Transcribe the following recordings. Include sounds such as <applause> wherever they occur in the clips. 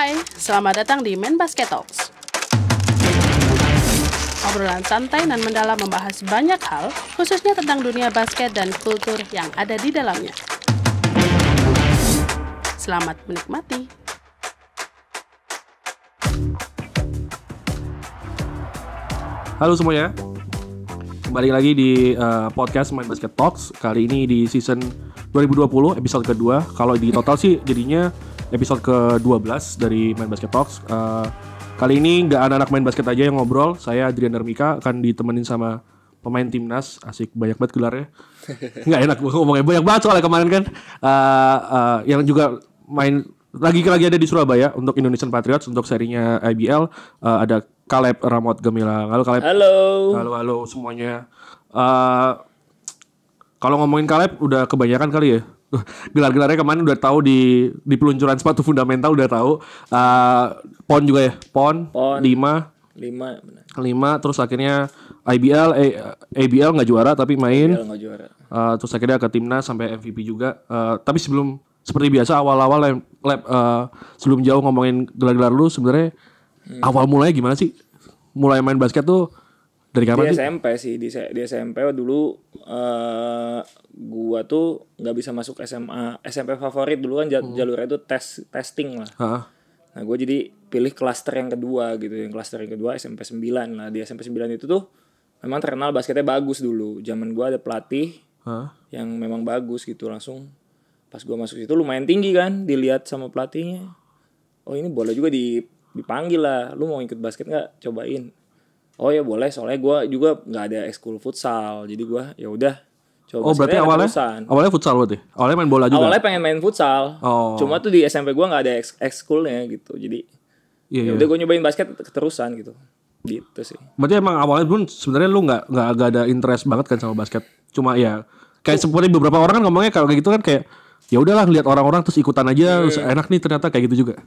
Hai, selamat datang di Men Basket Talks. Obrolan santai dan mendalam membahas banyak hal, khususnya tentang dunia basket dan kultur yang ada di dalamnya. Selamat menikmati. Halo semuanya, kembali lagi di uh, podcast Main Basket Talks. Kali ini di season 2020 episode kedua. Kalau di total sih jadinya episode ke-12 dari Main Basket Talks. Uh, kali ini nggak anak-anak main basket aja yang ngobrol. Saya Adrian Darmika akan ditemenin sama pemain timnas. Asik banyak banget gelarnya. <laughs> Nggak enak gue ngomongnya banyak banget soalnya kemarin kan. Uh, uh, yang juga main lagi lagi ada di Surabaya untuk Indonesian Patriots untuk serinya IBL uh, ada Kaleb Ramot Gemila. Halo Kaleb. Halo. Halo halo semuanya. Uh, kalau ngomongin Kaleb udah kebanyakan kali ya <laughs> gelar-gelarnya kemarin udah tahu di di peluncuran sepatu fundamental udah tahu uh, pon juga ya pon, pon. lima lima ya, benar. lima terus akhirnya IBL A, eh, ABL nggak juara tapi main gak juara. Uh, terus akhirnya ke timnas sampai MVP juga uh, tapi sebelum seperti biasa awal-awal lab, lab uh, sebelum jauh ngomongin gelar-gelar lu sebenarnya hmm. awal mulanya gimana sih mulai main basket tuh dari kapan? Di SMP sih, di, di SMP dulu uh, gua tuh nggak bisa masuk SMA. SMP favorit dulu kan hmm. jalurnya itu tes testing lah. ha? Nah, gue jadi pilih klaster yang kedua gitu. Yang klaster yang kedua SMP 9 lah. Di SMP 9 itu tuh memang terkenal basketnya bagus dulu. Zaman gua ada pelatih ha? yang memang bagus gitu langsung pas gua masuk situ lumayan tinggi kan dilihat sama pelatihnya. Oh, ini boleh juga di dipanggil lah. Lu mau ikut basket nggak? Cobain oh ya boleh soalnya gue juga nggak ada ekskul futsal jadi gue ya udah coba oh berarti awalnya futsal. awalnya futsal berarti awalnya main bola juga awalnya pengen main futsal oh. cuma tuh di SMP gue nggak ada ekskulnya gitu jadi yeah, ya iya. udah yeah. gue nyobain basket keterusan gitu gitu sih berarti emang awalnya pun sebenarnya lu nggak nggak ada interest banget kan sama basket cuma ya kayak iya. seperti beberapa orang kan ngomongnya kalau kayak gitu kan kayak ya udahlah lihat orang-orang terus ikutan aja terus iya. enak nih ternyata kayak gitu juga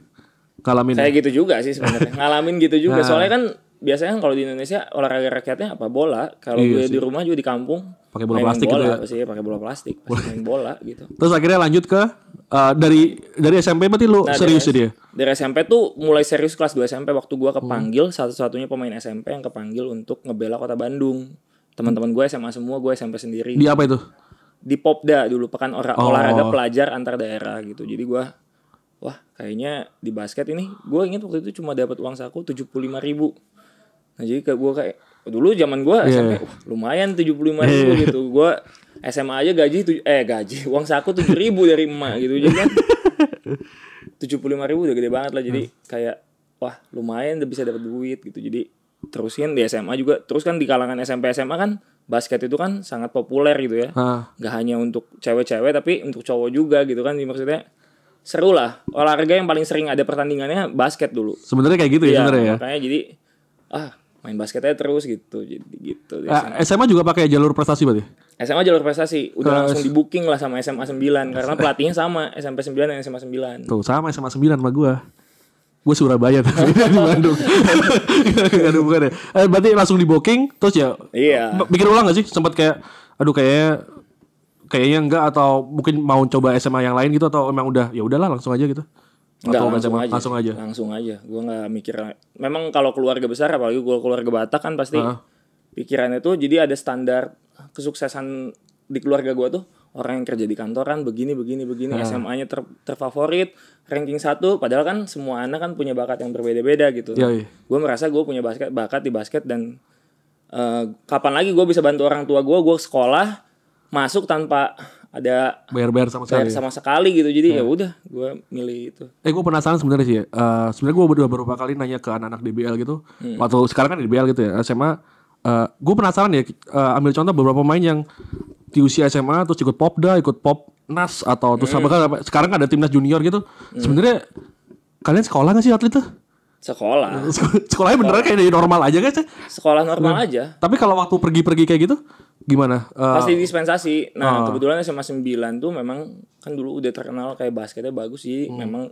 ngalamin Kayak ya? gitu juga sih sebenarnya <laughs> ngalamin gitu juga nah. soalnya kan biasanya kan kalau di Indonesia olahraga rakyatnya apa bola kalau iya di rumah juga di kampung pakai bola plastik gitu bola, gitu ya pasti pakai bola plastik pasti main bola gitu terus akhirnya lanjut ke uh, dari dari SMP berarti lu nah, serius dari, dia dari SMP tuh mulai serius kelas 2 SMP waktu gua kepanggil hmm. satu-satunya pemain SMP yang kepanggil untuk ngebela kota Bandung teman-teman gue SMA semua gue SMP sendiri di apa itu di Popda dulu pekan ora, oh. olahraga pelajar antar daerah gitu jadi gua wah kayaknya di basket ini gue inget waktu itu cuma dapat uang saku tujuh puluh lima ribu Nah jadi kayak gue kayak dulu zaman gue yeah. Uh, SMP wah, lumayan tujuh puluh lima ribu yeah. gitu. Gue SMA aja gaji tuj eh gaji uang saku tujuh ribu dari emak gitu jadi kan <laughs> tujuh puluh lima ribu udah gede banget lah jadi hmm. kayak wah lumayan udah bisa dapat duit gitu jadi terusin di SMA juga terus kan di kalangan SMP SMA kan basket itu kan sangat populer gitu ya nggak hanya untuk cewek-cewek tapi untuk cowok juga gitu kan maksudnya seru lah olahraga yang paling sering ada pertandingannya basket dulu sebenarnya kayak gitu ya, ya sebenarnya ya makanya jadi ah main basketnya terus gitu jadi gitu eh, SMA. SMA juga pakai jalur prestasi berarti SMA jalur prestasi udah eh, langsung di booking lah sama SMA 9 karena pelatihnya sama SMP 9 dan SMA 9 tuh sama SMA 9 sama gue gue Surabaya tapi <laughs> di Bandung gak <laughs> ada bukan ya eh, berarti langsung di booking terus ya iya. Mikir ulang gak sih sempat kayak aduh kayaknya kayaknya enggak atau mungkin mau coba SMA yang lain gitu atau emang udah ya udahlah langsung aja gitu enggak langsung, langsung aja. langsung aja langsung aja gue nggak mikir memang kalau keluarga besar apalagi gue keluarga batak kan pasti uh. pikirannya tuh jadi ada standar kesuksesan di keluarga gue tuh orang yang kerja di kantoran begini begini begini uh. SMA-nya ter, terfavorit ranking satu padahal kan semua anak kan punya bakat yang berbeda-beda gitu iya, iya. gue merasa gue punya basket bakat di basket dan uh, kapan lagi gue bisa bantu orang tua gue gue sekolah masuk tanpa ada bayar-bayar sama sekali. Bayar sama sekali gitu. Jadi hmm. ya udah gue milih itu. Eh gue penasaran sebenarnya sih. Uh, sebenarnya gue udah beberapa kali nanya ke anak-anak DBL gitu. Hmm. Waktu sekarang kan DBL gitu ya. SMA uh, eh, gue penasaran ya uh, ambil contoh beberapa pemain yang di usia SMA terus ikut popda, ikut pop nas atau terus hmm. kan? sekarang kan ada timnas junior gitu. Hmm. Sebenarnya kalian sekolah gak sih atlet tuh? Sekolah. <laughs> Sekolahnya sekolah. beneran kayak normal aja guys Sekolah normal nah, aja. Tapi kalau waktu pergi-pergi kayak gitu, gimana? Uh, eh, Pasti dispensasi. Nah, uh, kebetulan SMA 9 tuh memang kan dulu udah terkenal kayak basketnya bagus sih hmm. memang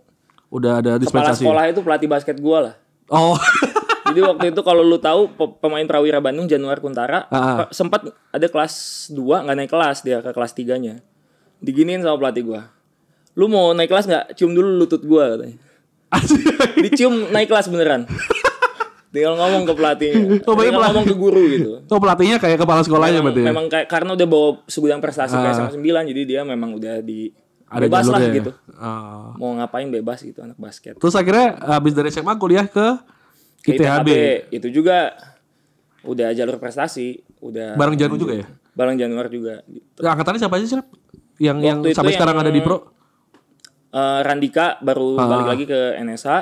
udah ada dispensasi. Kepala sekolah itu pelatih basket gua lah. Oh. <laughs> jadi waktu itu kalau lu tahu pemain Prawira Bandung Januar Kuntara uh, ah, ah. sempat ada kelas 2 nggak naik kelas dia ke kelas 3-nya. Diginin sama pelatih gua. Lu mau naik kelas nggak? Cium dulu lutut gua katanya. Dicium naik kelas beneran. <laughs> Tinggal ngomong ke pelatihnya. <laughs> Tinggal pelatih. ngomong ke guru gitu. Oh, pelatihnya kayak kepala sekolahnya memang, berarti. Ya? Memang kayak karena udah bawa segudang prestasi uh, ah. sembilan, sama sembilan, jadi dia memang udah di ada bebas lah ya? gitu. Uh. Mau ngapain bebas gitu anak basket. Terus akhirnya habis dari SMA kuliah ke, ke ITHB. Itu juga udah jalur prestasi, udah Bareng Januar juga ya? Bareng Januar juga. Gitu. Nah, angkatannya siapa aja sih? Yang Waktu yang sampai sekarang ada di pro? Uh, Randika baru uh. balik lagi ke NSA.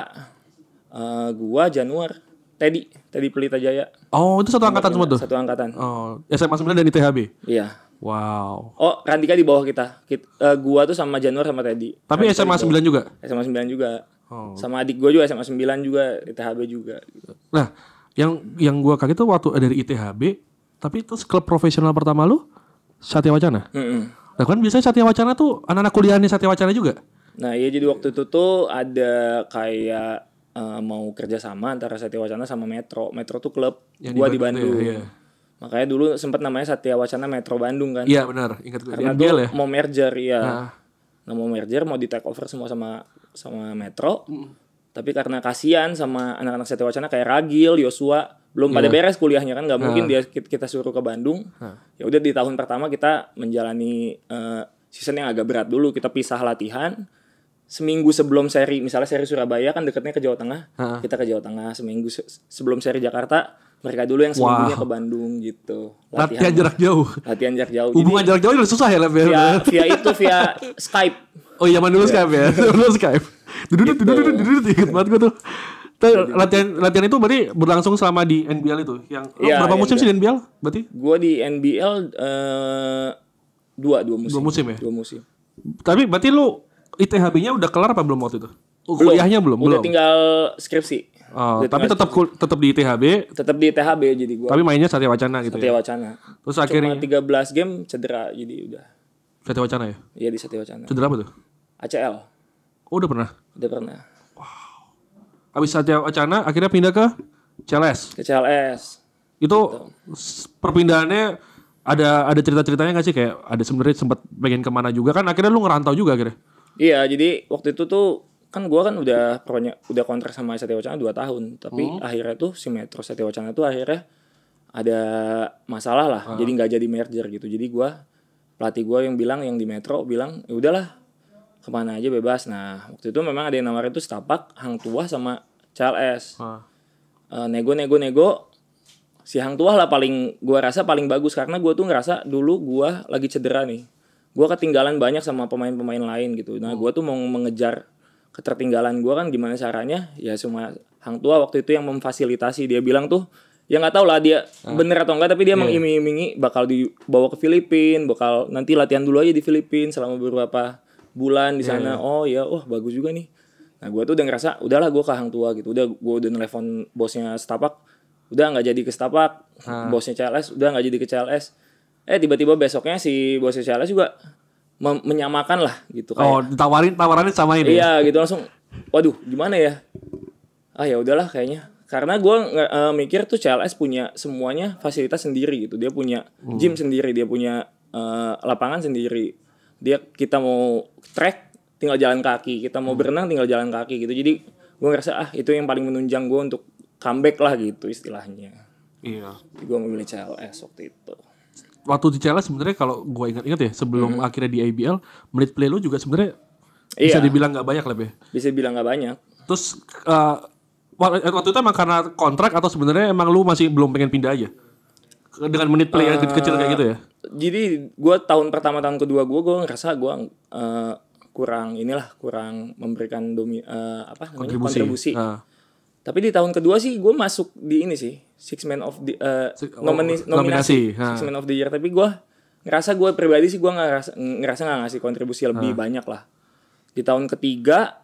Uh, eh, gua Januar Teddy, Teddy Pelita Jaya. Oh, itu satu angkatan semua tuh. Satu angkatan. Oh, SMA sembilan dan ITHB. Iya. Wow. Oh, Randika di bawah kita. kita uh, eh, gua tuh sama Januar sama Teddy. Tapi Randika SMA sembilan juga? SMA sembilan juga. Oh. Sama adik gua juga SMA sembilan juga, ITHB juga Nah, yang yang gua kaget tuh waktu dari ITHB, tapi itu klub profesional pertama lu Satya Wacana. Mm -mm. Nah, kan biasanya Satya Wacana tuh anak-anak kuliahnya Satya Wacana juga. Nah, iya jadi waktu itu tuh ada kayak uh, mau kerja sama antara Satya Wacana sama Metro. Metro tuh klub yang gua di Bandung. Ya, ya. Makanya dulu sempat namanya Satya Wacana Metro Bandung kan. Iya benar, ingat gue. Karena dulu ya? mau merger ya. Nah. mau merger mau di take over semua sama sama Metro. Mm. Tapi karena kasihan sama anak-anak Satya Wacana kayak Ragil, Yosua belum yeah. pada iya. beres kuliahnya kan nggak nah. mungkin dia kita suruh ke Bandung. Nah. Ya udah di tahun pertama kita menjalani uh, season yang agak berat dulu kita pisah latihan seminggu sebelum seri misalnya seri Surabaya kan deketnya ke Jawa Tengah -huh. kita ke Jawa Tengah seminggu se sebelum seri Jakarta mereka dulu yang seminggunya wow. ke Bandung gitu latihan, latihan jarak jauh latihan jarak jauh hubungan Jadi, jarak jauh udah susah ya lah ya? via, via itu via Skype oh iya zaman dulu iya. Skype ya <laughs> dulu Skype dudut gitu. dulu dudut dudut dudut inget banget gue tuh gitu. latihan latihan itu berarti berlangsung selama di NBL itu yang ya, berapa iya, musim sih iya. di NBL berarti gue di NBL uh, eh, dua dua musim dua musim ya dua musim tapi berarti lu ITHB-nya udah kelar apa belum waktu itu? Belum. Kuliahnya belum, udah belum. tinggal skripsi. Oh, udah tapi tetap skripsi. tetap di ITHB. Tetap di ITHB jadi gua. Tapi mainnya Satya Wacana gitu Satya ya? Wacana. Ya? Terus Cuma akhirnya 13 game cedera jadi udah. Satya Wacana ya? Iya di Satya Wacana. Cedera apa tuh? ACL. Oh, udah pernah. Udah pernah. Wow. Habis Satya Wacana akhirnya pindah ke CLS. Ke CLS. Itu gitu. perpindahannya ada ada cerita-ceritanya gak sih kayak ada sebenarnya sempat pengen kemana juga kan akhirnya lu ngerantau juga akhirnya Iya, jadi waktu itu tuh kan gua kan udah pronya, udah kontrak sama Satya Wacana 2 tahun, tapi hmm. akhirnya tuh si Metro Satya Wacana tuh akhirnya ada masalah lah, hmm. jadi nggak jadi merger gitu. Jadi gua pelatih gua yang bilang yang di Metro bilang ya udahlah kemana aja bebas. Nah waktu itu memang ada yang nawarin tuh Stapak, Hang Tuah sama CLS. Hmm. Uh, ah. eh, nego nego nego si Hang Tuah lah paling gua rasa paling bagus karena gua tuh ngerasa dulu gua lagi cedera nih gue ketinggalan banyak sama pemain-pemain lain gitu nah gue hmm. tuh mau mengejar ketertinggalan gue kan gimana caranya ya semua hang tua waktu itu yang memfasilitasi dia bilang tuh ya nggak tahu lah dia ah. bener atau enggak tapi dia yeah. mengiming-imingi bakal dibawa ke Filipina bakal nanti latihan dulu aja di Filipina selama beberapa bulan di sana yeah. Iya. oh ya wah bagus juga nih nah gue tuh udah ngerasa udahlah gue ke hang tua gitu udah gue udah nelfon bosnya setapak udah nggak jadi ke setapak ah. bosnya CLS udah nggak jadi ke CLS eh tiba-tiba besoknya si bos Charles juga menyamakan lah gitu kayak. Oh, ditawarin tawarannya sama ini. Ya? Iya, gitu langsung waduh, gimana ya? Ah ya udahlah kayaknya. Karena gue uh, mikir tuh CLS punya semuanya fasilitas sendiri gitu. Dia punya hmm. gym sendiri, dia punya uh, lapangan sendiri. Dia kita mau trek tinggal jalan kaki, kita mau hmm. berenang tinggal jalan kaki gitu. Jadi gue ngerasa ah itu yang paling menunjang gue untuk comeback lah gitu istilahnya. Iya. Gue memilih CLS waktu itu waktu di Chelsea sebenarnya kalau gue ingat-ingat ya sebelum hmm. akhirnya di IBL menit play lu juga sebenarnya iya. bisa dibilang nggak banyak lah ya. Bisa dibilang nggak banyak. Terus uh, waktu itu emang karena kontrak atau sebenarnya emang lu masih belum pengen pindah aja dengan menit play uh, yang eh, kecil kayak gitu ya? Jadi gue tahun pertama tahun kedua gue gue ngerasa gue uh, kurang inilah kurang memberikan domi uh, apa kontribusi. kontribusi. Uh. Tapi di tahun kedua sih gue masuk di ini sih Six Man of the uh, oh, nomini, nominasi, nominasi. Ha. Six Man of the Year tapi gue ngerasa gue pribadi sih gue ngerasa ngerasa nggak ngasih kontribusi lebih ha. banyak lah di tahun ketiga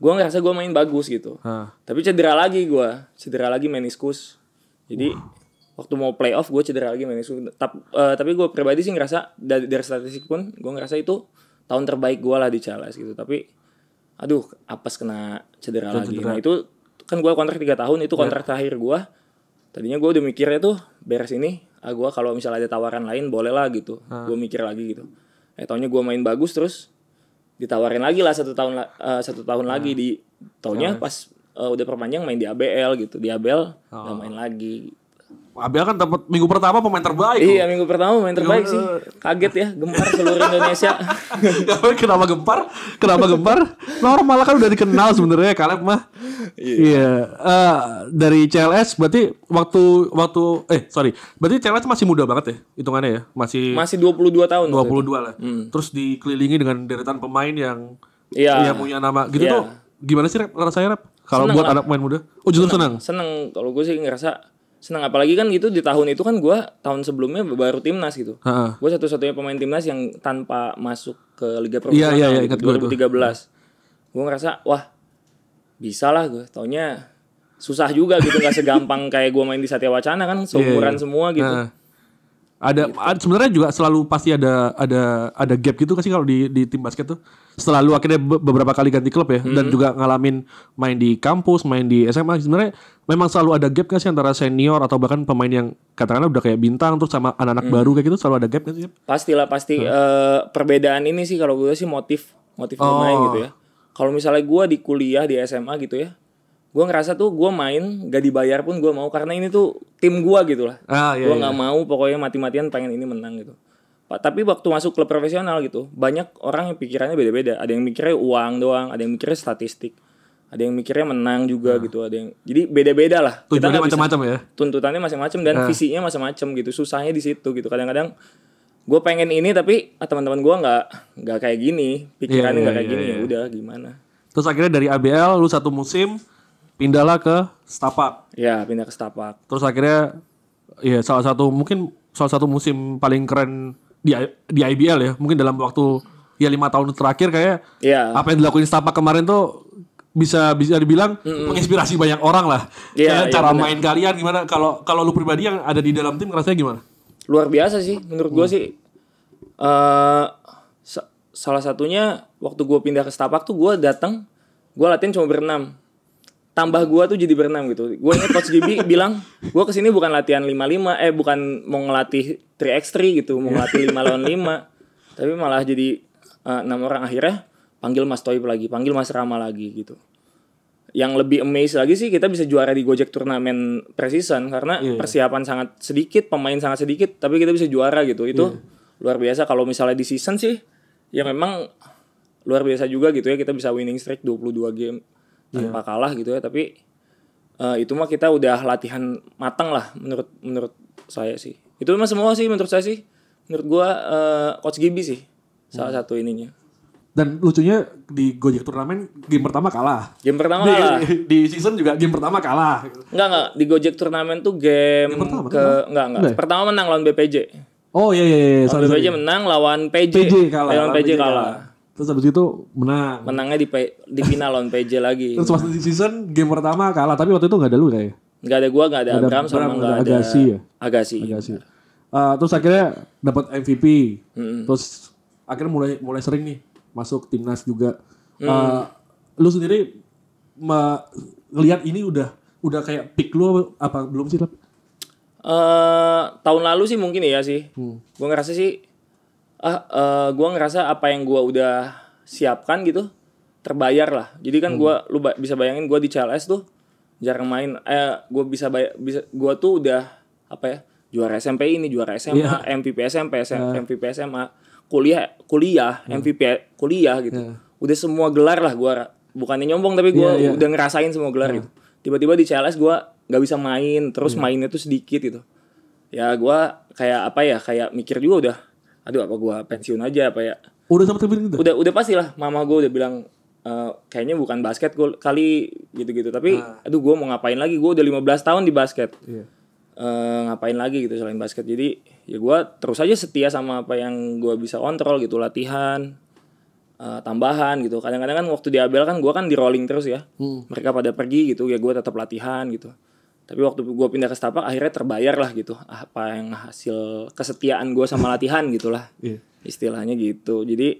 gue ngerasa gue main bagus gitu ha. tapi cedera lagi gue cedera lagi meniskus jadi wow. waktu mau playoff gue cedera lagi meniskus Tap, uh, tapi gue pribadi sih ngerasa dari, dari statistik pun gue ngerasa itu tahun terbaik gue lah di Charles gitu tapi aduh apes kena cedera, cedera. lagi nah itu kan gue kontrak tiga tahun itu ya. kontrak yeah. terakhir gue tadinya gue udah mikirnya tuh beres ini ah gue kalau misalnya ada tawaran lain boleh lah gitu hmm. Ah. gue mikir lagi gitu eh tahunnya gue main bagus terus ditawarin lagi lah satu tahun uh, satu tahun hmm. lagi ah. di tahunnya hmm. pas uh, udah perpanjang main di ABL gitu di ABL oh. udah main lagi Abel kan dapat minggu pertama pemain terbaik. Iya, minggu pertama pemain terbaik sih. Kaget ya, gempar seluruh Indonesia. <laughs> kenapa gempar? Kenapa gempar? Nah, malah kan udah dikenal sebenarnya Kaleb mah. Iya. Yeah. Iya, uh, dari CLS berarti waktu waktu eh sorry, berarti CLS masih muda banget ya hitungannya ya? Masih Masih 22 tahun. 22 dua lah. Hmm. Terus dikelilingi dengan deretan pemain yang Iya. Yang punya nama gitu yeah. tuh. Gimana sih rasanya rap? Kalau buat lah. anak pemain muda? Oh justru senang. Senang. Kalau gue sih ngerasa senang apalagi kan gitu di tahun itu kan gue tahun sebelumnya baru timnas gitu gue satu-satunya pemain timnas yang tanpa masuk ke liga profesional yeah, yeah, yeah, 2013 gue ngerasa wah bisa lah gue taunya susah juga gitu nggak segampang kayak gue main di Satya Wacana kan iya, iya. seumuran yeah. semua gitu uh. Ada, gitu. ada sebenarnya juga selalu pasti ada ada ada gap gitu kasih kalau di di tim basket tuh. Selalu akhirnya beberapa kali ganti klub ya hmm. dan juga ngalamin main di kampus, main di SMA sebenarnya memang selalu ada gap kasih sih antara senior atau bahkan pemain yang katakanlah udah kayak bintang terus sama anak-anak hmm. baru kayak gitu selalu ada gap kan sih? Pastilah pasti hmm. uh, perbedaan ini sih kalau gue sih motif motif oh. bermain gitu ya. Kalau misalnya gue di kuliah di SMA gitu ya, gue ngerasa tuh gue main gak dibayar pun gue mau karena ini tuh tim gue gitu lah ah, iya, gue iya. nggak iya. mau pokoknya mati-matian pengen ini menang gitu pak tapi waktu masuk klub profesional gitu banyak orang yang pikirannya beda-beda ada yang mikirnya uang doang ada yang mikirnya statistik ada yang mikirnya menang juga nah. gitu ada yang jadi beda-beda lah tuntutannya macam-macam ya tuntutannya macam-macam dan nah. visinya macam-macam gitu susahnya di situ gitu kadang-kadang gue pengen ini tapi ah, teman-teman gue nggak nggak kayak gini pikirannya iya, nggak yeah, yeah, kayak yeah, gini yeah. Iya. ya udah gimana terus akhirnya dari ABL lu satu musim pindahlah ke Stapak. Iya, pindah ke Stapak. Terus akhirnya ya salah satu mungkin salah satu musim paling keren di di IBL ya. Mungkin dalam waktu ya lima tahun terakhir kayak ya. apa yang dilakuin Stapak kemarin tuh bisa bisa dibilang mm -mm. menginspirasi banyak orang lah. Yeah, ya, iya, cara bener. main kalian gimana? Kalau kalau lu pribadi yang ada di dalam tim rasanya gimana? Luar biasa sih menurut hmm. gue sih. Uh, salah satunya waktu gue pindah ke Stapak tuh gue datang gue latihan cuma berenam tambah gua tuh jadi berenam gitu. Gua inget coach Gibi <laughs> bilang, gua kesini bukan latihan 55 eh bukan mau ngelatih 3x3 gitu, mau ngelatih 5 lawan 5. Tapi malah jadi eh, enam uh, orang akhirnya panggil Mas Toib lagi, panggil Mas Rama lagi gitu. Yang lebih amazed lagi sih kita bisa juara di Gojek turnamen precision karena yeah. Iya. persiapan sangat sedikit, pemain sangat sedikit, tapi kita bisa juara gitu. Itu yeah. luar biasa kalau misalnya di season sih ya memang luar biasa juga gitu ya kita bisa winning streak 22 game tanpa yeah. kalah gitu ya tapi uh, itu mah kita udah latihan matang lah menurut menurut saya sih itu mah semua sih menurut saya sih menurut gua uh, coach Gibi sih salah hmm. satu ininya dan lucunya di Gojek turnamen game pertama kalah. Game pertama di, kalah. <laughs> Di season juga game pertama kalah. Enggak enggak, di Gojek turnamen tuh game, game pertama, ke enggak enggak. enggak. Ya? Pertama menang lawan BPJ. Oh iya iya iya, iya. sorry, BPJ sorry. menang lawan PJ. PJ kalah. Lawan, lawan PJ, kalah. Terus abis itu menang. Menangnya di di final lawan PJ lagi. Terus pas di season game pertama kalah, tapi waktu itu nggak ada lu kayaknya. Nggak ada gua, nggak ada Abraham sama nggak ada Agassi ya. Agassi. Agassi. Uh, terus akhirnya dapat MVP. Hmm. Terus akhirnya mulai mulai sering nih masuk timnas juga. Hmm. Uh, lu sendiri melihat ini udah udah kayak pick lu apa belum sih? uh, tahun lalu sih mungkin ya sih. Hmm. Gua ngerasa sih ah uh, eh, gue ngerasa apa yang gue udah siapkan gitu terbayar lah jadi kan hmm. gue lu ba bisa bayangin gue di CLS tuh jarang main eh gue bisa bayar bisa gue tuh udah apa ya juara SMP ini juara SMA yeah. MVP SMP SM, yeah. MVP SMA kuliah kuliah yeah. MVP kuliah gitu yeah. udah semua gelar lah gue bukannya nyombong tapi gue yeah, yeah. udah ngerasain semua gelar yeah. gitu tiba-tiba di CLS gue nggak bisa main terus yeah. mainnya tuh sedikit gitu ya gue kayak apa ya kayak mikir juga udah aduh apa gue pensiun aja apa ya udah sama terbit gitu? udah udah pasti lah mama gue udah bilang e, kayaknya bukan basket gue kali gitu-gitu tapi ah. aduh gue mau ngapain lagi gue udah 15 tahun di basket yeah. Iya. e, ngapain lagi gitu selain basket jadi ya gue terus aja setia sama apa yang gue bisa kontrol gitu latihan uh, tambahan gitu kadang-kadang kan waktu di kan gue kan di rolling terus ya hmm. mereka pada pergi gitu ya gue tetap latihan gitu tapi waktu gue pindah ke Setapak akhirnya terbayar lah gitu apa yang hasil kesetiaan gue sama latihan <laughs> gitulah yeah. istilahnya gitu jadi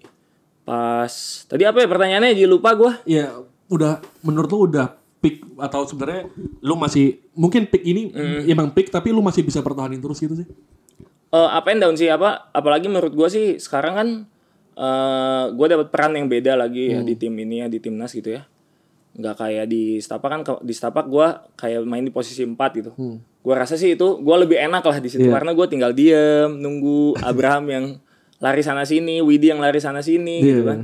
pas tadi apa ya pertanyaannya jadi lupa gue ya yeah, udah menurut lo udah pick atau sebenarnya lo masih mungkin pick ini mm. emang pick tapi lo masih bisa pertahanin terus gitu sih uh, apa yang down sih apa apalagi menurut gue sih sekarang kan uh, eh, gue dapat peran yang beda lagi mm. ya hmm. di tim ini ya di timnas gitu ya nggak kayak di Stapak kan di Stapak gue kayak main di posisi empat gitu hmm. gue rasa sih itu gue lebih enak lah di situ yeah. karena gue tinggal diem nunggu <laughs> Abraham yang lari sana sini Widi yang lari sana sini yeah. gitu iya. kan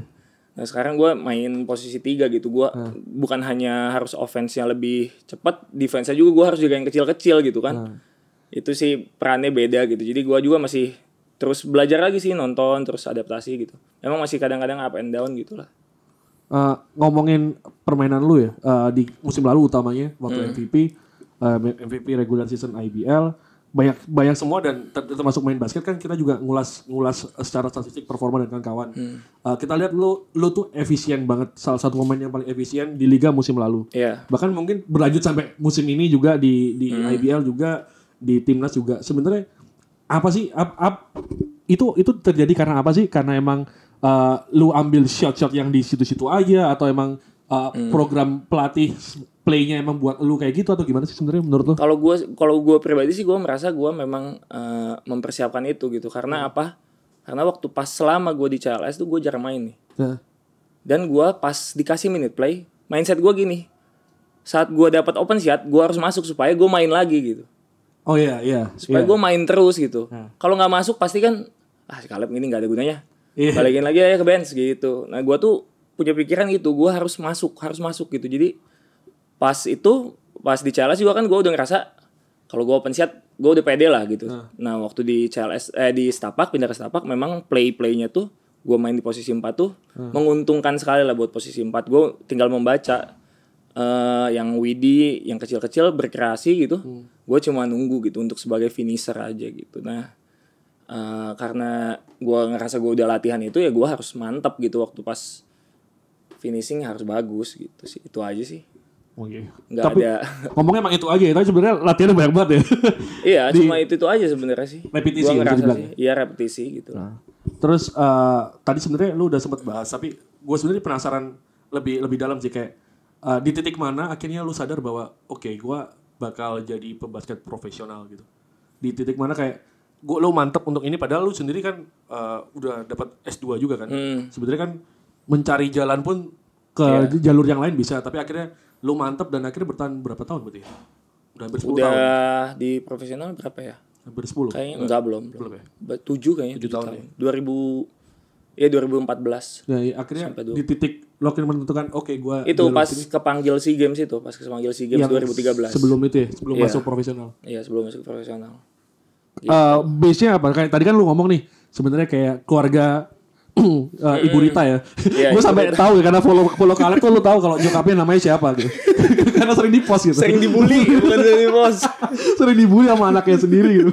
nah sekarang gue main posisi tiga gitu gue hmm. Ah. bukan hanya harus offense nya lebih cepat defense nya juga gue harus juga yang kecil-kecil gitu kan hmm. itu sih perannya beda gitu jadi gue juga masih terus belajar lagi sih nonton terus adaptasi gitu emang masih kadang-kadang up and down gitu uh, ngomongin permainan lu ya uh, di musim lalu utamanya waktu hmm. MVP uh, eh, MVP regular season IBL banyak banyak semua dan ter termasuk main basket kan kita juga ngulas ngulas secara statistik performa dan kawan-kawan. Hmm. Uh, kita lihat lu lu tuh efisien banget salah satu pemain yang paling efisien di liga musim lalu. Yeah. Bahkan mungkin berlanjut sampai musim ini juga di di hmm. IBL juga di timnas juga. Sebenarnya apa sih up, up, itu itu terjadi karena apa sih? Karena emang uh, lu ambil shot-shot yang di situ-situ aja atau emang uh, hmm. program pelatih playnya emang buat lu kayak gitu atau gimana sih sebenarnya menurut lu? Kalau gua, kalau gua pribadi sih gua merasa gua memang uh, mempersiapkan itu gitu karena hmm. apa? Karena waktu pas selama gua di CLS tuh gua jarang main nih. Nah. Dan gua pas dikasih minute play, mindset gua gini. Saat gua dapat open shot, gua harus masuk supaya gua main lagi gitu. Oh iya, yeah, iya. Yeah, supaya yeah. gue main terus gitu. Nah. Kalau nggak masuk pasti kan ah si Caleb ini nggak ada gunanya yeah. balikin lagi aja ke Benz gitu nah gue tuh punya pikiran gitu gue harus masuk harus masuk gitu jadi pas itu pas di CLS juga kan gue udah ngerasa kalau gue open set gue udah pede lah gitu nah. nah waktu di CLS eh di Stapak pindah ke Stapak memang play playnya tuh gue main di posisi 4 tuh hmm. menguntungkan sekali lah buat posisi 4 gue tinggal membaca uh, yang Widi yang kecil-kecil berkreasi gitu hmm. gue cuma nunggu gitu untuk sebagai finisher aja gitu nah uh, karena gue ngerasa gue udah latihan itu ya gue harus mantap gitu waktu pas finishing ya harus bagus gitu sih itu aja sih Oh iya. Nggak tapi, ada. Ngomongnya emang itu aja ya, tapi sebenarnya latihannya banyak banget ya. <laughs> iya, Di, cuma itu itu aja sebenarnya sih. Repetisi gua ya, ngerasa sih. Ya? Iya, repetisi gitu. Nah. Terus uh, tadi sebenarnya lu udah sempat bahas, tapi gue sebenarnya penasaran lebih lebih dalam sih kayak uh, di titik mana akhirnya lu sadar bahwa oke, okay, gue bakal jadi pembasket profesional gitu. Di titik mana kayak gue lo mantep untuk ini padahal lu sendiri kan uh, udah dapat S2 juga kan. Hmm. Sebenarnya kan mencari jalan pun ke yeah. jalur yang lain bisa tapi akhirnya lu mantep dan akhirnya bertahan berapa tahun berarti? Udah hampir 10 udah tahun. di profesional berapa ya? Hampir 10. Kayaknya enggak belum. Belum, belum ya? 7 kayaknya. 7, tahun. tahun. Ya. 2000 ya 2014. Nah, ya, ya, akhirnya di titik lo akhirnya menentukan oke okay, gua Itu pas ini. kepanggil SEA Games itu, pas kepanggil SEA Games yang 2013. Sebelum itu ya, sebelum yeah. masuk profesional. Iya, sebelum masuk profesional uh, base-nya apa? Kayak tadi kan lu ngomong nih sebenarnya kayak keluarga uh, <clears throat> Ibu Rita ya. Yeah, gue sampai tahu ya karena follow follow kalian tuh lu tahu kalau nyokapnya namanya siapa gitu. <laughs> karena sering di post gitu. Sering dibully, <laughs> sering di sering dibully sama anaknya sendiri gitu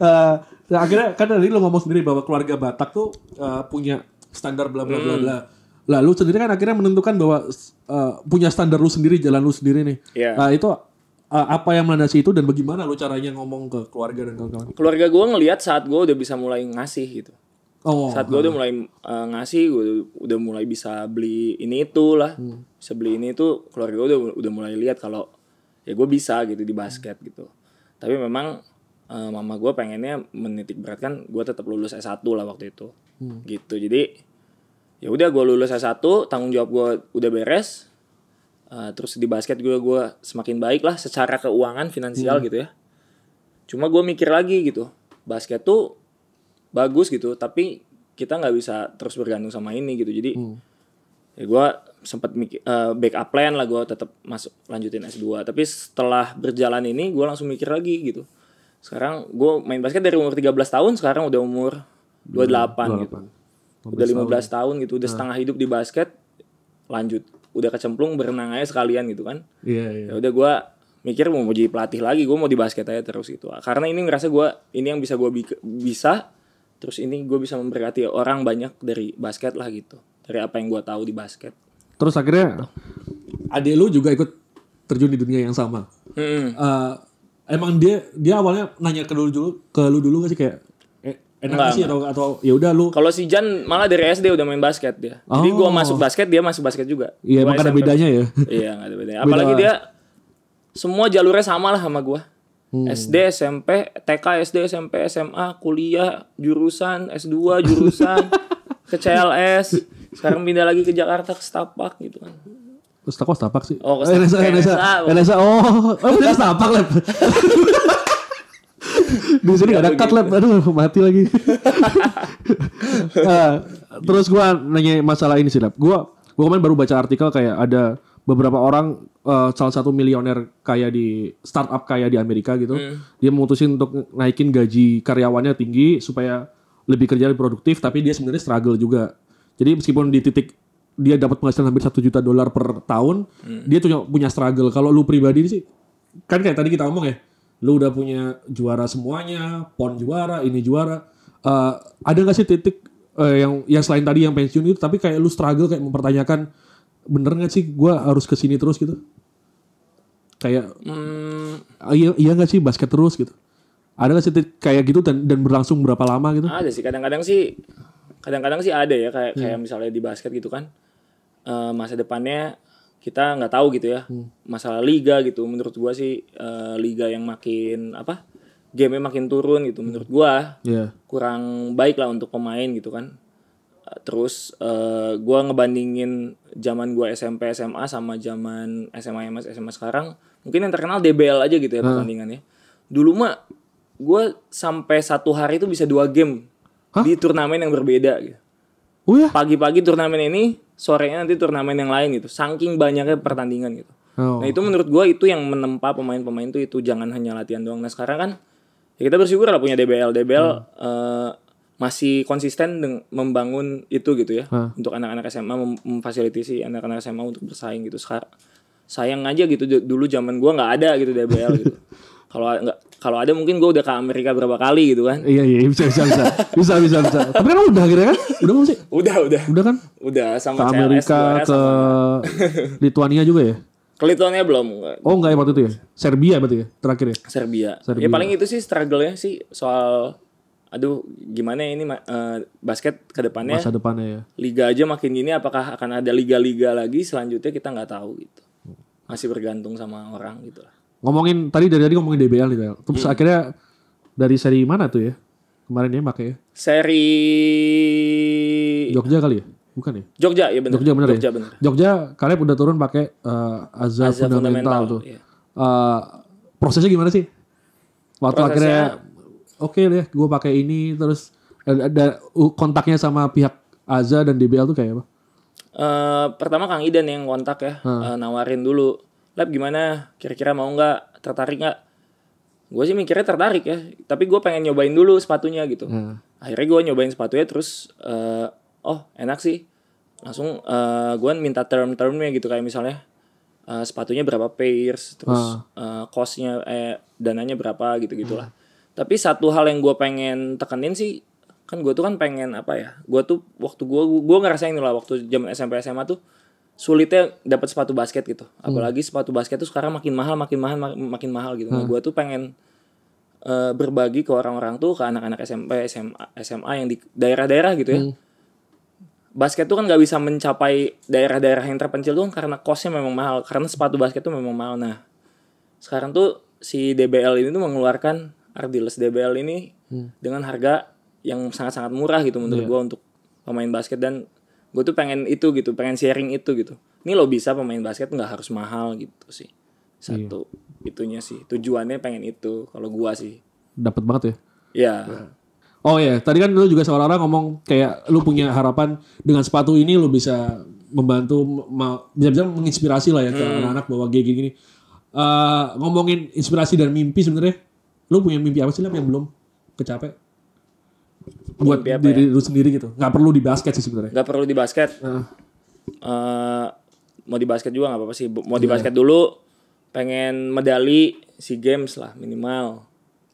Uh, nah, akhirnya kan tadi lu ngomong sendiri bahwa keluarga Batak tuh uh, punya standar bla bla bla mm. bla. Lalu sendiri kan akhirnya menentukan bahwa uh, punya standar lu sendiri, jalan lu sendiri nih. Yeah. Iya. Uh, itu Eh, apa yang melandasi itu dan bagaimana lo caranya ngomong ke keluarga dan kawan-kawan? Keluarga gue ngelihat saat gue udah bisa mulai ngasih gitu. Oh, saat gue udah mulai uh, ngasih, gue udah, udah mulai bisa beli ini itu lah, hmm. bisa beli ini itu keluarga gue udah udah mulai lihat kalau ya gue bisa gitu di basket hmm. gitu. Tapi memang uh, mama gue pengennya menitik beratkan gue tetap lulus S1 lah waktu itu, hmm. gitu. Jadi ya udah gue lulus S1, tanggung jawab gue udah beres, uh, terus di basket gue gue semakin baik lah secara keuangan finansial hmm. gitu ya cuma gue mikir lagi gitu basket tuh bagus gitu tapi kita nggak bisa terus bergantung sama ini gitu jadi hmm. ya gue sempat uh, eh, up plan lah gue tetap masuk lanjutin S2 tapi setelah berjalan ini gue langsung mikir lagi gitu sekarang gue main basket dari umur 13 tahun sekarang udah umur 28, 28. gitu udah 15 tahun, tahun gitu udah nah. setengah hidup di basket lanjut udah kecemplung berenang aja sekalian gitu kan iya yeah, yeah. udah gua mikir mau jadi pelatih lagi gua mau di basket aja terus gitu karena ini ngerasa gua ini yang bisa gua bisa terus ini gua bisa memberkati orang banyak dari basket lah gitu dari apa yang gua tahu di basket terus akhirnya adik lu juga ikut terjun di dunia yang sama hmm. uh, emang dia dia awalnya nanya ke lu dulu ke lu dulu gak sih kayak enak enggak, sih atau atau ya udah lu kalau si Jan malah dari SD udah main basket dia oh. jadi gue masuk basket dia masuk basket juga iya emang ada bedanya ya <laughs> iya gak ada bedanya apalagi Beda. dia semua jalurnya sama lah sama gue hmm. SD SMP TK SD SMP SMA kuliah jurusan S2 <laughs> jurusan ke CLS sekarang pindah lagi ke Jakarta ke Stapak gitu kan Stapak Stapak sih oh ke Stapak NSA NSA, NSA, NSA. NSA. oh oh Stapak lah <laughs> di sini gak ada iya, cut lab gitu. aduh mati lagi uh, <laughs> terus gue nanya masalah ini sih lab gue gue kemarin baru baca artikel kayak ada beberapa orang uh, salah satu milioner kaya di startup kaya di Amerika gitu hmm. dia memutusin untuk naikin gaji karyawannya tinggi supaya lebih kerja lebih produktif tapi dia sebenarnya struggle juga jadi meskipun di titik dia dapat penghasilan hampir satu juta dolar per tahun hmm. dia punya punya struggle kalau lu pribadi sih kan kayak tadi kita ngomong ya lu udah punya juara semuanya, pon juara, ini juara. Uh, ada gak sih titik uh, yang yang selain tadi yang pensiun itu, tapi kayak lu struggle kayak mempertanyakan bener gak sih gue harus kesini terus gitu? Kayak hmm. iya iya gak sih basket terus gitu? Ada gak sih titik kayak gitu dan, dan berlangsung berapa lama gitu? Ada sih kadang-kadang sih kadang-kadang sih ada ya kayak hmm. kayak misalnya di basket gitu kan uh, masa depannya kita nggak tahu gitu ya hmm. masalah liga gitu menurut gua sih uh, liga yang makin apa game makin turun gitu menurut gua yeah. kurang baik lah untuk pemain gitu kan terus uh, gua ngebandingin zaman gua SMP SMA sama zaman SMA MS SMA sekarang mungkin yang terkenal DBL aja gitu ya hmm. pertandingannya dulu mah gua sampai satu hari itu bisa dua game huh? di turnamen yang berbeda gitu. Oh ya? Pagi-pagi turnamen ini sorenya nanti turnamen yang lain gitu saking banyaknya pertandingan gitu oh. nah itu menurut gue itu yang menempa pemain-pemain tuh itu jangan hanya latihan doang nah sekarang kan ya kita bersyukur lah punya DBL DBL hmm. uh, masih konsisten dengan membangun itu gitu ya hmm. untuk anak-anak SMA mem- memfasilitasi anak-anak SMA untuk bersaing gitu sekarang sayang aja gitu dulu zaman gue nggak ada gitu DBL gitu <laughs> kalau nggak kalau ada mungkin gue udah ke Amerika berapa kali gitu kan iya iya bisa bisa bisa bisa bisa bisa tapi kan udah akhirnya kan udah kan sih udah udah udah kan udah sama ke Amerika CLS, ke <laughs> Lithuania juga ya ke Lituania belum oh enggak ya waktu itu ya Serbia berarti ya terakhir ya Serbia, ya, Serbia. ya paling itu sih struggle-nya sih soal aduh gimana ya ini uh, basket ke depannya masa depannya ya liga aja makin gini apakah akan ada liga-liga lagi selanjutnya kita nggak tahu gitu masih bergantung sama orang gitu lah ngomongin tadi dari tadi ngomongin DBL nih Del. terus hmm. akhirnya dari seri mana tuh ya kemarin ya pakai ya? seri Jogja kali ya bukan ya Jogja ya benar Jogja benar Jogja, ya bener. Jogja ya? kalian udah turun pakai uh, azab, azab fundamental, fundamental tuh iya. uh, prosesnya gimana sih waktu prosesnya, akhirnya oke okay deh gue pakai ini terus ada eh, kontaknya sama pihak Aza dan DBL tuh kayak apa? Uh, pertama Kang Iden yang kontak ya, hmm. uh, nawarin dulu lab gimana kira-kira mau nggak tertarik nggak gue sih mikirnya tertarik ya tapi gue pengen nyobain dulu sepatunya gitu hmm. akhirnya gue nyobain sepatunya terus uh, oh enak sih langsung uh, eh, gue minta term-termnya gitu kayak misalnya uh, sepatunya berapa pairs terus hmm. uh, costnya eh dananya berapa gitu gitulah hmm. tapi satu hal yang gue pengen tekenin sih kan gue tuh kan pengen apa ya gue tuh waktu gue gue ngerasain lah waktu zaman SMP SMA tuh sulitnya dapat sepatu basket gitu. Hmm. Apalagi hmm. sepatu basket tuh sekarang makin mahal, makin mahal, makin mahal gitu. Nah, hmm. Nah, gue tuh pengen uh, berbagi ke orang-orang tuh, ke anak-anak SMP, SMA, SMA yang di daerah-daerah gitu ya. Hmm. Basket tuh kan gak bisa mencapai daerah-daerah yang terpencil tuh karena kosnya memang mahal, karena sepatu basket tuh memang mahal. Nah, sekarang tuh si DBL ini tuh mengeluarkan Ardiles DBL ini hmm. dengan harga yang sangat-sangat murah gitu menurut yeah. gue untuk pemain basket dan gue tuh pengen itu gitu pengen sharing itu gitu ini lo bisa pemain basket nggak harus mahal gitu sih satu iya. itunya sih tujuannya pengen itu kalau gua sih dapat banget ya ya oh ya tadi kan lo juga seorang orang ngomong kayak lo punya harapan dengan sepatu ini lo bisa membantu bisa-bisa menginspirasi lah ya ke hmm. anak-anak bahwa kayak gini-gini uh, ngomongin inspirasi dan mimpi sebenarnya lo punya mimpi apa sih lah yang belum kecapek buat apa diri ya? lu sendiri gitu nggak perlu di basket sih sebenarnya nggak perlu di basket uh. Uh, mau di basket juga nggak apa-apa sih mau di iya. basket dulu pengen medali si games lah minimal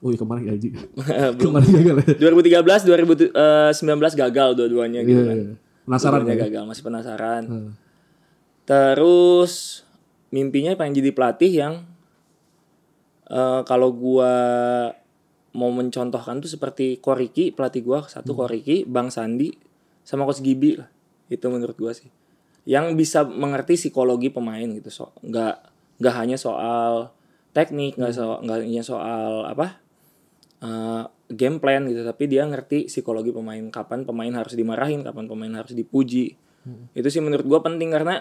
Oh iya kemarin gaji <laughs> <laughs> Kemarin gagal 2013 ya? 2019 gagal dua-duanya gitu iya, kan yeah. Penasaran ya? gagal masih penasaran Terus mimpinya pengen jadi pelatih yang uh, kalau gua mau mencontohkan tuh seperti Koriki pelatih gua satu hmm. Koriki Bang Sandi sama Coach Gibi lah itu menurut gua sih yang bisa mengerti psikologi pemain gitu so nggak nggak hanya soal teknik nggak hmm. so nggak hanya soal apa uh, game plan gitu tapi dia ngerti psikologi pemain kapan pemain harus dimarahin kapan pemain harus dipuji hmm. itu sih menurut gua penting karena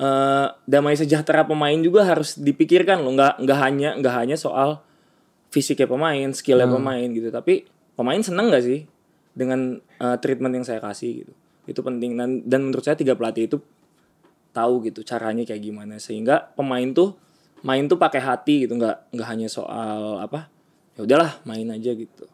uh, damai sejahtera pemain juga harus dipikirkan loh nggak nggak hanya nggak hanya soal fisiknya pemain, skillnya hmm. pemain gitu. Tapi pemain seneng gak sih dengan uh, treatment yang saya kasih gitu? Itu penting dan dan menurut saya tiga pelatih itu tahu gitu caranya kayak gimana sehingga pemain tuh main tuh pakai hati gitu nggak nggak hanya soal apa ya udahlah main aja gitu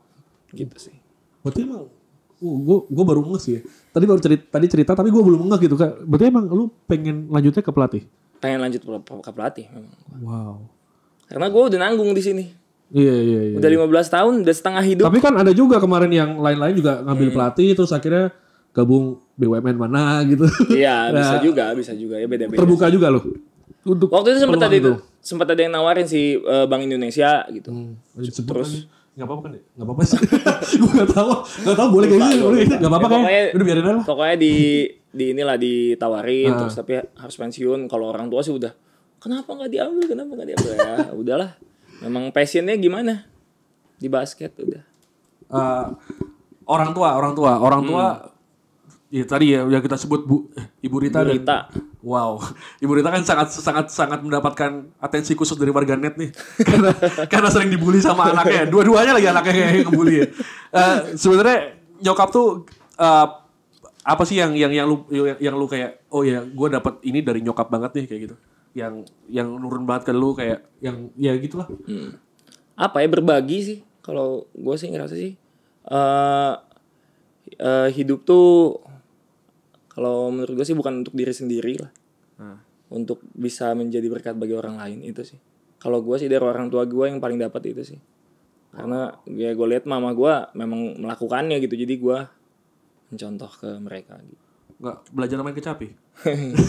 gitu sih berarti emang uh, gue gue baru ngeh sih ya. tadi baru cerita tadi cerita tapi gue belum ngeh gitu kan. berarti emang lu pengen lanjutnya ke pelatih pengen lanjut ke pelatih memang wow karena gue udah nanggung di sini Iya iya iya. Udah 15 iya. tahun, udah setengah hidup. Tapi kan ada juga kemarin yang lain-lain juga ngambil hmm. pelatih terus akhirnya gabung BUMN mana gitu. Iya, <laughs> nah, bisa juga, bisa juga ya beda-beda. Terbuka juga loh. Untuk Waktu itu sempat tadi itu. sempat ada yang nawarin si uh, Bank Indonesia gitu. Hmm, terus Gak apa-apa kan nggak apa-apa kan, sih <laughs> gue nggak tahu nggak tahu boleh kayak Gak, gak, nggak apa-apa kan udah biarin aja pokoknya di di inilah ditawarin ah. terus tapi harus pensiun kalau orang tua sih udah kenapa gak diambil kenapa gak diambil ya udahlah Memang passionnya gimana? Di basket udah. Uh, orang tua, orang tua, orang tua. Hmm. Ya tadi ya yang kita sebut Bu Ibu eh, Rita, Ibu Rita. Dan, wow. <laughs> Ibu Rita kan sangat sangat sangat mendapatkan atensi khusus dari warganet nih. <laughs> karena karena sering dibully sama anaknya. Dua-duanya lagi anaknya yang kebully ya. Uh, sebenarnya nyokap tuh uh, apa sih yang yang yang lu yang, yang lu kayak oh ya gue dapat ini dari nyokap banget nih kayak gitu yang yang nurun banget ke lu kayak yang ya gitulah hmm. apa ya berbagi sih kalau gue sih ngerasa sih uh, uh, hidup tuh kalau menurut gue sih bukan untuk diri sendiri lah hmm. untuk bisa menjadi berkat bagi orang lain itu sih kalau gue sih dari orang tua gue yang paling dapat itu sih karena ya gue lihat mama gue memang melakukannya gitu jadi gue mencontoh ke mereka gitu nggak belajar main kecapi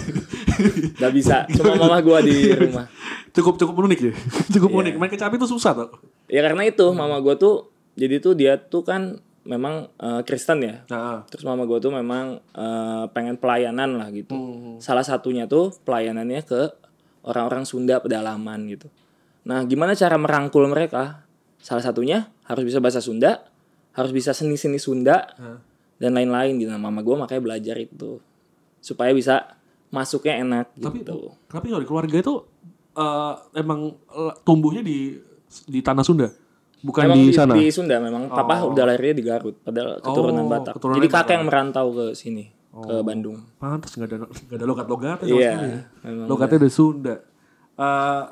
<laughs> nggak bisa cuma mama gue di rumah cukup cukup unik ya <laughs> cukup yeah. unik main kecapi itu susah tau ya karena itu mama gue tuh jadi tuh dia tuh kan memang uh, Kristen ya nah. terus mama gue tuh memang uh, pengen pelayanan lah gitu hmm. salah satunya tuh pelayanannya ke orang-orang Sunda pedalaman gitu nah gimana cara merangkul mereka salah satunya harus bisa bahasa Sunda harus bisa seni-seni Sunda hmm dan lain-lain gitu nah, mama gue makanya belajar itu supaya bisa masuknya enak tapi, gitu tapi kalau di keluarga itu uh, emang eh, tumbuhnya di di tanah Sunda bukan emang di, di sana di Sunda memang oh. papa udah lahirnya di Garut padahal oh, keturunan oh, Batak keturunan jadi kakek yang merantau ke sini oh. ke Bandung pantas nggak ada nggak ada logat iya, ya. logatnya ya. logatnya udah Sunda uh,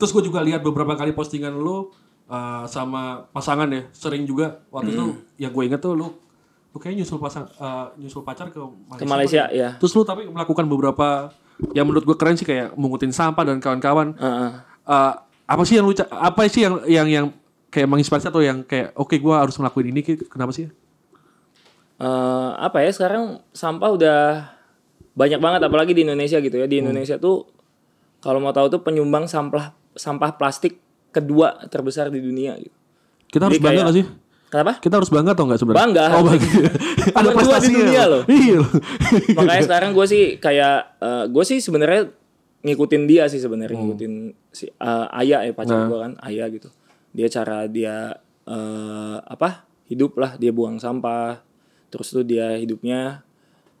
terus gue juga lihat beberapa kali postingan lo uh, sama pasangan ya sering juga waktu hmm. itu yang gue inget tuh lo lu kayak nyusul pasang uh, nyusul pacar ke Malaysia, ke Malaysia ya. Iya. Terus lu tapi melakukan beberapa yang menurut gue keren sih kayak mengutin sampah dan kawan-kawan. Uh -uh. uh, apa sih yang lu apa sih yang yang yang kayak menginspirasi atau yang kayak oke okay, gue harus melakukan ini gitu? kenapa sih? Uh, apa ya sekarang sampah udah banyak banget apalagi di Indonesia gitu ya di hmm. Indonesia hmm. tuh kalau mau tahu tuh penyumbang sampah sampah plastik kedua terbesar di dunia gitu. Kita harus bangga gak sih? Kenapa? Kita harus bangga atau enggak sebenarnya? Bangga. Oh, bangga. <laughs> Ada prestasi Di dunia loh. Iya <laughs> Makanya sekarang gue sih kayak uh, eh, gue sih sebenarnya ngikutin dia sih sebenarnya hmm. ngikutin si uh, eh, Ayah ya pacar nah. gue kan Ayah gitu. Dia cara dia uh, apa? Hidup lah dia buang sampah. Terus tuh dia hidupnya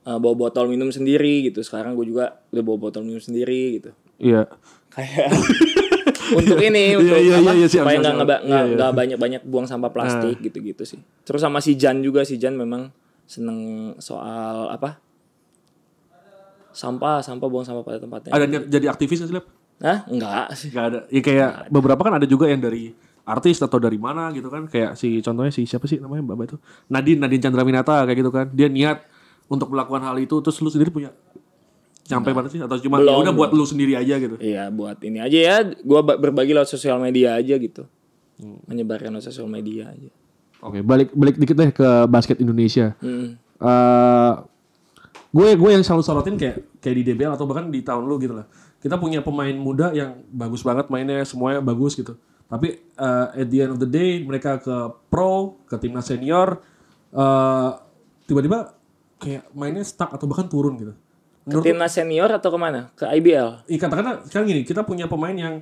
uh, bawa botol minum sendiri gitu. Sekarang gue juga udah bawa botol minum sendiri gitu. Iya. Kayak <laughs> untuk iya, ini iya, untuk yeah, yeah, apa yeah, yeah, siap, supaya nggak nggak yeah, yeah. banyak banyak buang sampah plastik gitu gitu sih terus sama si Jan juga si Jan memang seneng soal apa sampah sampah buang sampah pada tempatnya ada niat jadi aktivis sih Hah? Enggak sih. Enggak ada. Ya kayak ada. beberapa kan ada juga yang dari artis atau dari mana gitu kan kayak si contohnya si siapa sih namanya Mbak itu Nadine Nadine Chandra Minata kayak gitu kan dia niat untuk melakukan hal itu terus lu sendiri punya sampai mana sih atau cuma ya udah buat lu sendiri aja gitu iya buat ini aja ya gue berbagi lewat sosial media aja gitu hmm. menyebarkan lewat sosial media aja oke okay, balik balik dikit deh ke basket Indonesia hmm. uh, gue gue yang selalu sorotin kayak kayak di DBL atau bahkan di tahun lu gitu lah kita punya pemain muda yang bagus banget mainnya semuanya bagus gitu tapi uh, at the end of the day mereka ke pro ke timnas senior tiba eh, tiba-tiba kayak mainnya stuck atau bahkan turun gitu Menurut ke timnas senior atau kemana? Ke IBL? Iya katakanlah sekarang gini, kita punya pemain yang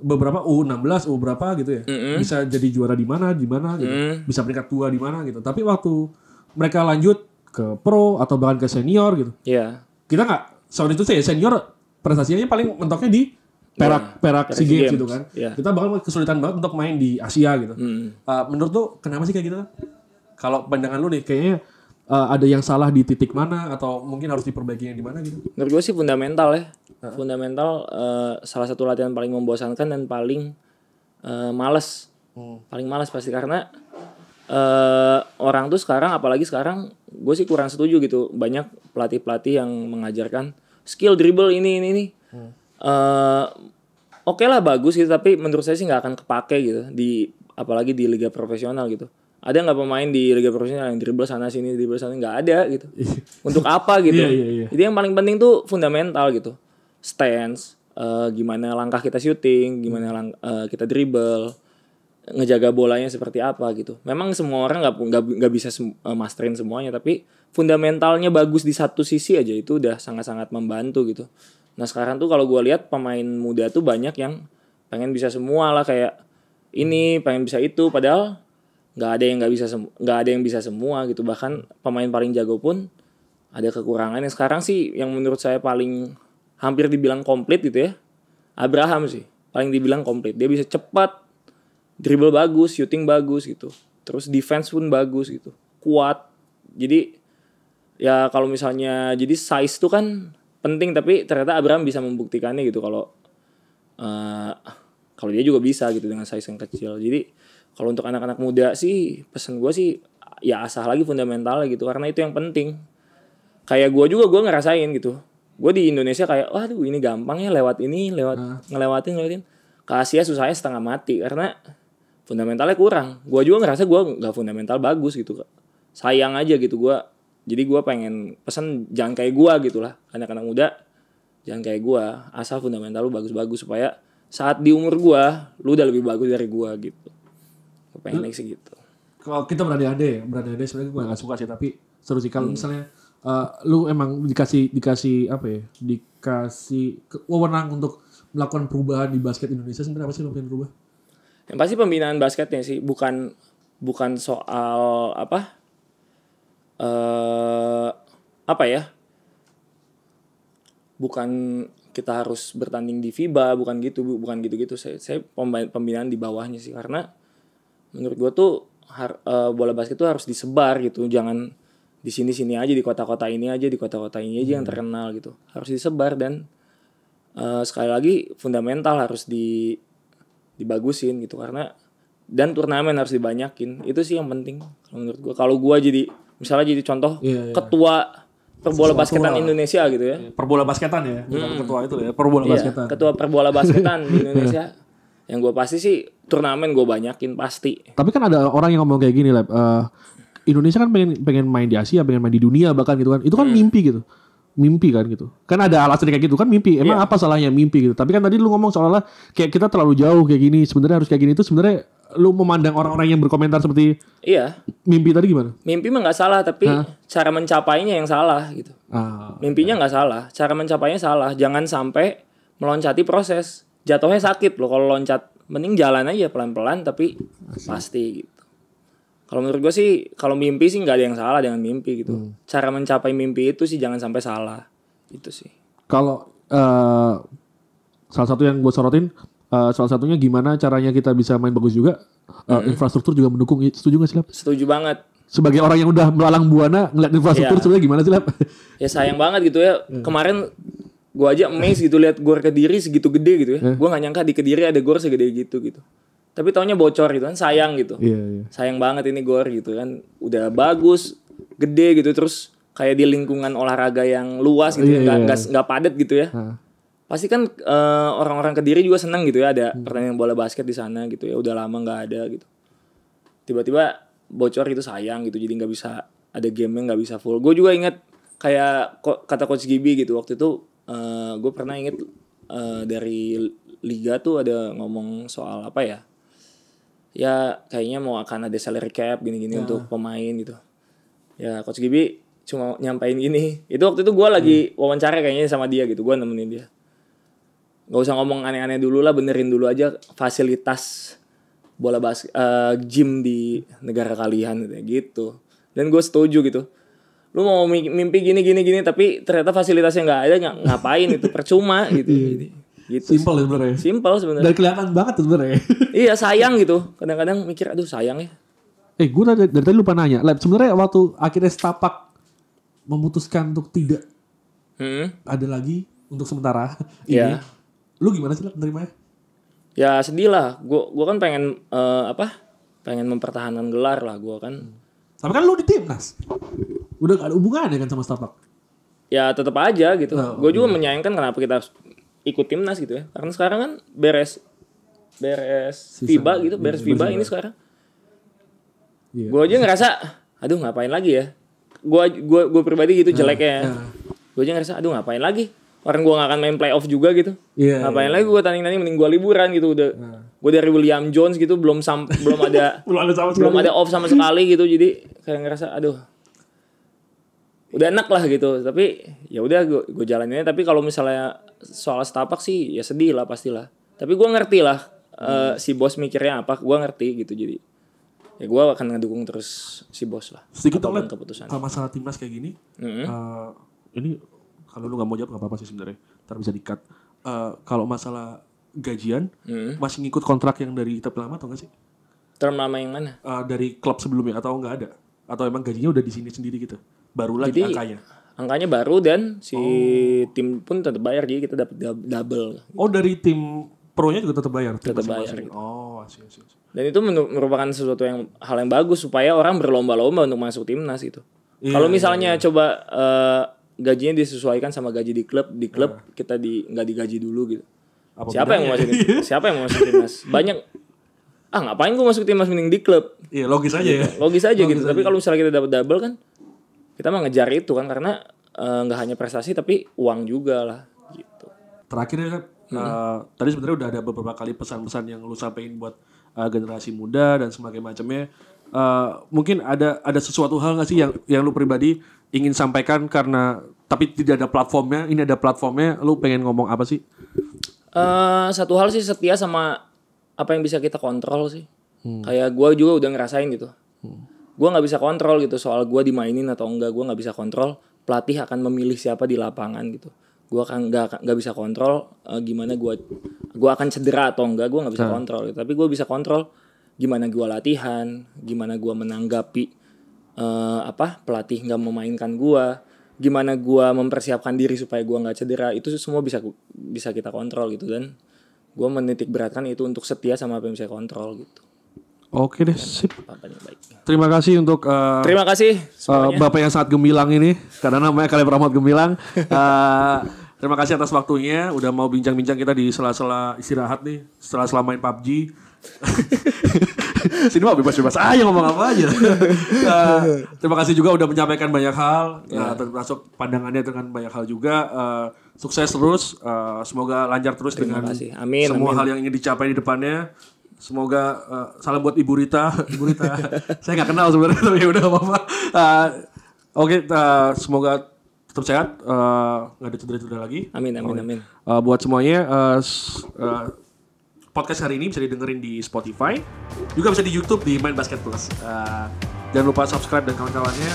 beberapa U16, U berapa gitu ya. Mm -hmm. Bisa jadi juara di mana, di mana gitu. Mm. Bisa peringkat tua di mana gitu. Tapi waktu mereka lanjut ke pro atau bahkan ke senior gitu. Iya. Yeah. Kita nggak soal itu saya ya, senior prestasinya paling mentoknya di perak yeah, iya, perak si games, gitu kan. Yeah. Kita bahkan kesulitan banget untuk main di Asia gitu. Mm. Uh, menurut tuh kenapa sih kayak gitu? Kalau pandangan lu nih kayaknya uh, ada yang salah di titik mana atau mungkin harus diperbaiki yang di mana gitu? Menurut gue sih fundamental ya. Uh-huh. Fundamental uh, salah satu latihan paling membosankan dan paling uh, males. Hmm. Paling males pasti karena uh, orang tuh sekarang apalagi sekarang gue sih kurang setuju gitu. Banyak pelatih-pelatih yang mengajarkan skill dribble ini ini ini. Hmm. Uh, Oke okay lah bagus gitu tapi menurut saya sih nggak akan kepake gitu di apalagi di liga profesional gitu ada nggak pemain di liga profesional yang dribble sana sini dribble sana nggak ada gitu <laughs> untuk apa gitu yeah, yeah, yeah. jadi yang paling penting tuh fundamental gitu stance uh, gimana langkah kita syuting gimana lang uh, kita dribble ngejaga bolanya seperti apa gitu memang semua orang nggak nggak nggak bisa sem uh, eh, masterin semuanya tapi fundamentalnya bagus di satu sisi aja itu udah sangat sangat membantu gitu nah sekarang tuh kalau gue lihat pemain muda tuh banyak yang pengen bisa semua lah kayak ini pengen bisa itu padahal nggak ada yang nggak bisa nggak ada yang bisa semua gitu bahkan pemain paling jago pun ada kekurangannya sekarang sih yang menurut saya paling hampir dibilang komplit gitu ya Abraham sih paling dibilang komplit dia bisa cepat dribble bagus shooting bagus gitu terus defense pun bagus gitu kuat jadi ya kalau misalnya jadi size tuh kan penting tapi ternyata Abraham bisa membuktikannya gitu kalau uh, kalau dia juga bisa gitu dengan size yang kecil jadi kalau untuk anak-anak muda sih pesan gue sih ya asah lagi fundamental gitu karena itu yang penting kayak gue juga gue ngerasain gitu gue di Indonesia kayak waduh ini gampang ya lewat ini lewat uh. ngelewatin ngelewatin ke Asia susahnya setengah mati karena fundamentalnya kurang gue juga ngerasa gue nggak fundamental bagus gitu sayang aja gitu gue jadi gue pengen pesan jangan kayak gue gitulah anak-anak muda jangan kayak gue asal fundamental lu bagus-bagus supaya saat di umur gue lu udah lebih bagus dari gue gitu kepengen naik segitu kalau kita berada andai berandai-andai sebenarnya gue gak suka sih tapi seru sih kalau hmm. misalnya uh, lu emang dikasih dikasih apa ya dikasih wewenang untuk melakukan perubahan di basket Indonesia sebenarnya apa sih lu pengen berubah? Yang pasti pembinaan basketnya sih bukan bukan soal apa uh, apa ya bukan kita harus bertanding di FIBA bukan gitu bukan gitu gitu saya, saya pembinaan di bawahnya sih karena menurut gue tuh har, uh, bola basket tuh harus disebar gitu jangan di sini sini aja di kota-kota ini aja di kota-kota ini aja hmm. yang terkenal gitu harus disebar dan uh, sekali lagi fundamental harus di dibagusin gitu karena dan turnamen harus dibanyakin itu sih yang penting kalau menurut gue kalau gue jadi misalnya jadi contoh yeah, yeah. ketua perbola basketan lah. Indonesia gitu ya iya, perbola basketan ya hmm. ketua itu ya perbola yeah, basketan ketua perbola basketan di <laughs> Indonesia yang gue pasti sih turnamen gue banyakin pasti. Tapi kan ada orang yang ngomong kayak gini lah. Eh, uh, Indonesia kan pengen pengen main di Asia, pengen main di dunia bahkan gitu kan. Itu kan hmm. mimpi gitu. Mimpi kan gitu. Kan ada alasan kayak gitu kan mimpi. Emang yeah. apa salahnya mimpi gitu. Tapi kan tadi lu ngomong soalnya kayak kita terlalu jauh kayak gini. Sebenarnya harus kayak gini itu sebenarnya lu memandang orang-orang yang berkomentar seperti iya mimpi tadi gimana mimpi mah nggak salah tapi Hah? cara mencapainya yang salah gitu ah, mimpinya nggak yeah. salah cara mencapainya salah jangan sampai meloncati proses jatuhnya sakit loh kalau loncat mending jalan aja pelan-pelan tapi Asik. pasti gitu. Kalau menurut gue sih kalau mimpi sih nggak ada yang salah dengan mimpi gitu. Hmm. Cara mencapai mimpi itu sih jangan sampai salah itu sih. Kalau uh, salah satu yang gue sorotin uh, salah satunya gimana caranya kita bisa main bagus juga uh, hmm infrastruktur juga mendukung setuju gak sih Lap? Setuju banget. Sebagai orang yang udah melalang buana ngeliat infrastruktur yeah. sebenarnya gimana sih Lap? ya sayang banget gitu ya. hmm. Kemarin gue aja amazed gitu lihat gor kediri segitu gede gitu ya gue gak nyangka di kediri ada gor segede gitu gitu tapi taunya bocor gitu kan sayang gitu yeah, yeah. sayang banget ini gor gitu kan udah bagus gede gitu terus kayak di lingkungan olahraga yang luas gitu yeah, ya iya, nggak yeah. nggak padat gitu ya huh. pasti kan orang eh, orang-orang kediri juga seneng gitu ya ada hmm. pertandingan bola basket di sana gitu ya udah lama nggak ada gitu tiba-tiba bocor gitu sayang gitu jadi nggak bisa ada game yang nggak bisa full gue juga ingat kayak kata coach Gibi gitu waktu itu uh, eh, gue pernah inget uh, dari liga tuh ada ngomong soal apa ya ya kayaknya mau akan ada salary cap gini-gini nah. untuk pemain gitu ya coach Gibi cuma nyampain gini itu waktu itu gue lagi hmm. wawancara kayaknya sama dia gitu gue nemenin dia nggak usah ngomong aneh-aneh dulu lah benerin dulu aja fasilitas bola basket uh, gym di negara kalian gitu dan gue setuju gitu lu mau mimpi gini gini gini tapi ternyata fasilitasnya nggak ada ngapain itu percuma <laughs> gitu simple iya, gitu iya. simpel ya sebenarnya simpel sebenarnya dan kelihatan banget sebenarnya <laughs> iya sayang <laughs> gitu kadang-kadang mikir aduh sayang ya eh gue dari, dari tadi lupa nanya lab sebenarnya waktu akhirnya setapak memutuskan untuk tidak hmm? ada lagi untuk sementara ini ya. lu gimana sih lab menerimanya ya sedih lah gue gue kan pengen uh, apa pengen mempertahankan gelar lah gue kan hmm tapi kan lu di timnas. Udah gak ada hubungannya kan sama startup. Ya tetap aja gitu. Oh, gue juga iya. menyayangkan kenapa kita ikut timnas gitu ya. Karena sekarang kan beres beres FIBA gitu, beres iya, FIBA ini sekarang. Yeah. Gue aja ngerasa, aduh ngapain lagi ya? Gue gue gue pribadi gitu nah, jeleknya. Ya. Nah. Gue aja ngerasa, aduh ngapain lagi? orang gue gak akan main playoff juga gitu yeah, ngapain yeah. lagi gue iya. tanding tanding mending gue liburan gitu udah nah. gue dari William Jones gitu belum sam belum ada <laughs> belum ada sama belum ada off sama sekali gitu jadi kayak ngerasa aduh udah enak lah gitu tapi ya udah gue gue jalaninnya tapi kalau misalnya soal setapak sih ya sedih lah pastilah tapi gue ngerti lah hmm. uh, si bos mikirnya apa gue ngerti gitu jadi ya gue akan ngedukung terus si bos lah sedikit oleh keputusan masalah timnas kayak gini mm -hmm. uh, ini kalau lu nggak mau jawab nggak apa-apa sih sebenarnya ntar bisa dikat uh, eh, kalau masalah gajian hmm. masih ngikut kontrak yang dari term lama atau enggak sih term lama yang mana uh, dari klub sebelumnya atau nggak ada atau emang gajinya udah di sini sendiri gitu baru lagi Jadi, angkanya angkanya baru dan si oh. tim pun tetap bayar jadi kita dapat double oh dari tim pro-nya juga tetap bayar tetap bayar gitu. oh asyik, asyik. dan itu merupakan sesuatu yang hal yang bagus supaya orang berlomba-lomba untuk masuk timnas itu yeah, kalau misalnya yeah, yeah. coba uh, gajinya disesuaikan sama gaji di klub di klub kita di nggak digaji dulu gitu Apa siapa yang mau masuk <laughs> siapa yang mau masuk timnas banyak ah ngapain gue masuk timnas mending di klub iya logis aja gitu. ya logis aja logis gitu aja. tapi kalau misalnya kita dapat double kan kita mah ngejar itu kan karena eh, nggak uh, hanya prestasi tapi uang juga lah gitu terakhir ya kan hmm. Eh, tadi sebenarnya udah ada beberapa kali pesan-pesan yang lu sampaikan buat uh, generasi muda dan semacamnya macamnya uh, mungkin ada ada sesuatu hal nggak sih yang yang lu pribadi ingin sampaikan karena tapi tidak ada platformnya ini ada platformnya lu pengen ngomong apa sih uh, satu hal sih setia sama apa yang bisa kita kontrol sih hmm. kayak gue juga udah ngerasain gitu hmm. gue nggak bisa kontrol gitu soal gue dimainin atau enggak gue nggak bisa kontrol pelatih akan memilih siapa di lapangan gitu gue kan nggak nggak bisa kontrol uh, gimana gue gue akan cedera atau enggak gue nggak bisa hmm. kontrol gitu. tapi gue bisa kontrol gimana gue latihan gimana gue menanggapi uh, apa pelatih nggak memainkan gue gimana gue mempersiapkan diri supaya gue nggak cedera itu semua bisa bisa kita kontrol gitu dan gue menitik beratkan itu untuk setia sama apa yang bisa kontrol gitu Oke deh, sip. Terima kasih untuk uh, Terima kasih uh, Bapak yang saat gemilang ini karena namanya kalian Rahmat Gemilang. Uh, <laughs> terima kasih atas waktunya udah mau bincang-bincang kita di sela-sela istirahat nih setelah selamain PUBG. <laughs> Sini mah bebas-bebas aja ngomong apa aja. uh, <laughs> terima kasih juga udah menyampaikan banyak hal, yeah. uh, ya. termasuk pandangannya dengan banyak hal juga. Uh, sukses terus, uh, semoga lancar terus terima dengan kasih. Amin, semua amin. hal yang ingin dicapai di depannya. Semoga uh, salam buat Ibu Rita, <laughs> Ibu Rita. saya nggak kenal sebenarnya tapi ya udah apa-apa. Uh, Oke, okay, uh, semoga tetap sehat, nggak uh, ada cedera-cedera lagi. Amin, amin, okay. amin. Uh, buat semuanya. Uh, uh, podcast hari ini bisa didengerin di Spotify, juga bisa di YouTube di Main Basket Plus. Uh, jangan lupa subscribe dan kawan-kawannya.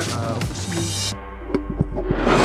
Uh,